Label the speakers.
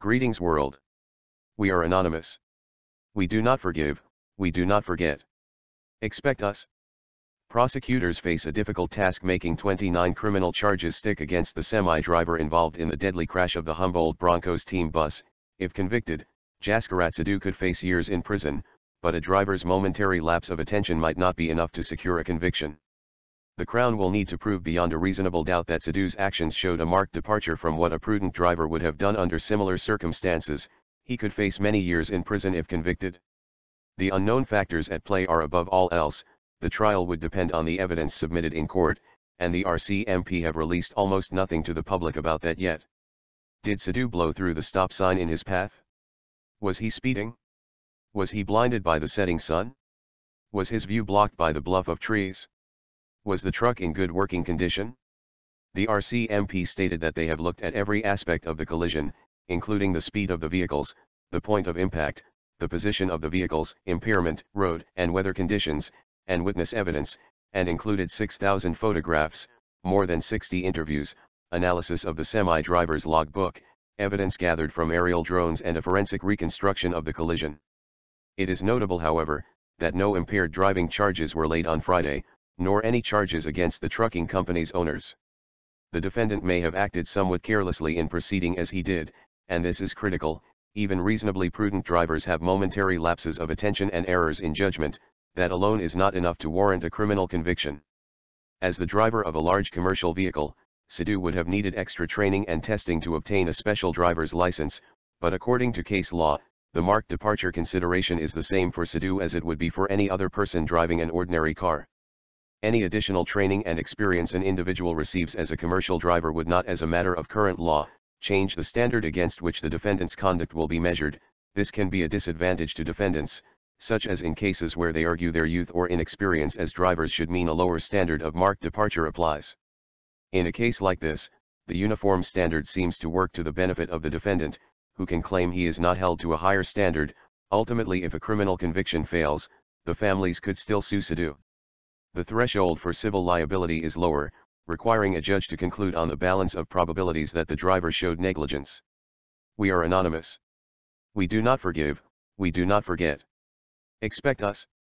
Speaker 1: Greetings world. We are anonymous. We do not forgive, we do not forget. Expect us. Prosecutors face a difficult task making 29 criminal charges stick against the semi-driver involved in the deadly crash of the Humboldt Broncos team bus, if convicted, Jaskaratsadu could face years in prison, but a driver's momentary lapse of attention might not be enough to secure a conviction the Crown will need to prove beyond a reasonable doubt that Sidhu's actions showed a marked departure from what a prudent driver would have done under similar circumstances, he could face many years in prison if convicted. The unknown factors at play are above all else, the trial would depend on the evidence submitted in court, and the RCMP have released almost nothing to the public about that yet. Did Sidhu blow through the stop sign in his path? Was he speeding? Was he blinded by the setting sun? Was his view blocked by the bluff of trees? Was the truck in good working condition? The RCMP stated that they have looked at every aspect of the collision, including the speed of the vehicles, the point of impact, the position of the vehicles, impairment, road and weather conditions, and witness evidence, and included 6,000 photographs, more than 60 interviews, analysis of the semi-driver's logbook, evidence gathered from aerial drones and a forensic reconstruction of the collision. It is notable however, that no impaired driving charges were laid on Friday, nor any charges against the trucking company's owners. The defendant may have acted somewhat carelessly in proceeding as he did, and this is critical, even reasonably prudent drivers have momentary lapses of attention and errors in judgment, that alone is not enough to warrant a criminal conviction. As the driver of a large commercial vehicle, Sidhu would have needed extra training and testing to obtain a special driver's license, but according to case law, the marked departure consideration is the same for Sidhu as it would be for any other person driving an ordinary car. Any additional training and experience an individual receives as a commercial driver would not as a matter of current law, change the standard against which the defendant's conduct will be measured, this can be a disadvantage to defendants, such as in cases where they argue their youth or inexperience as drivers should mean a lower standard of marked departure applies. In a case like this, the uniform standard seems to work to the benefit of the defendant, who can claim he is not held to a higher standard, ultimately if a criminal conviction fails, the families could still sue SIDU. The threshold for civil liability is lower, requiring a judge to conclude on the balance of probabilities that the driver showed negligence. We are anonymous. We do not forgive, we do not forget. Expect us.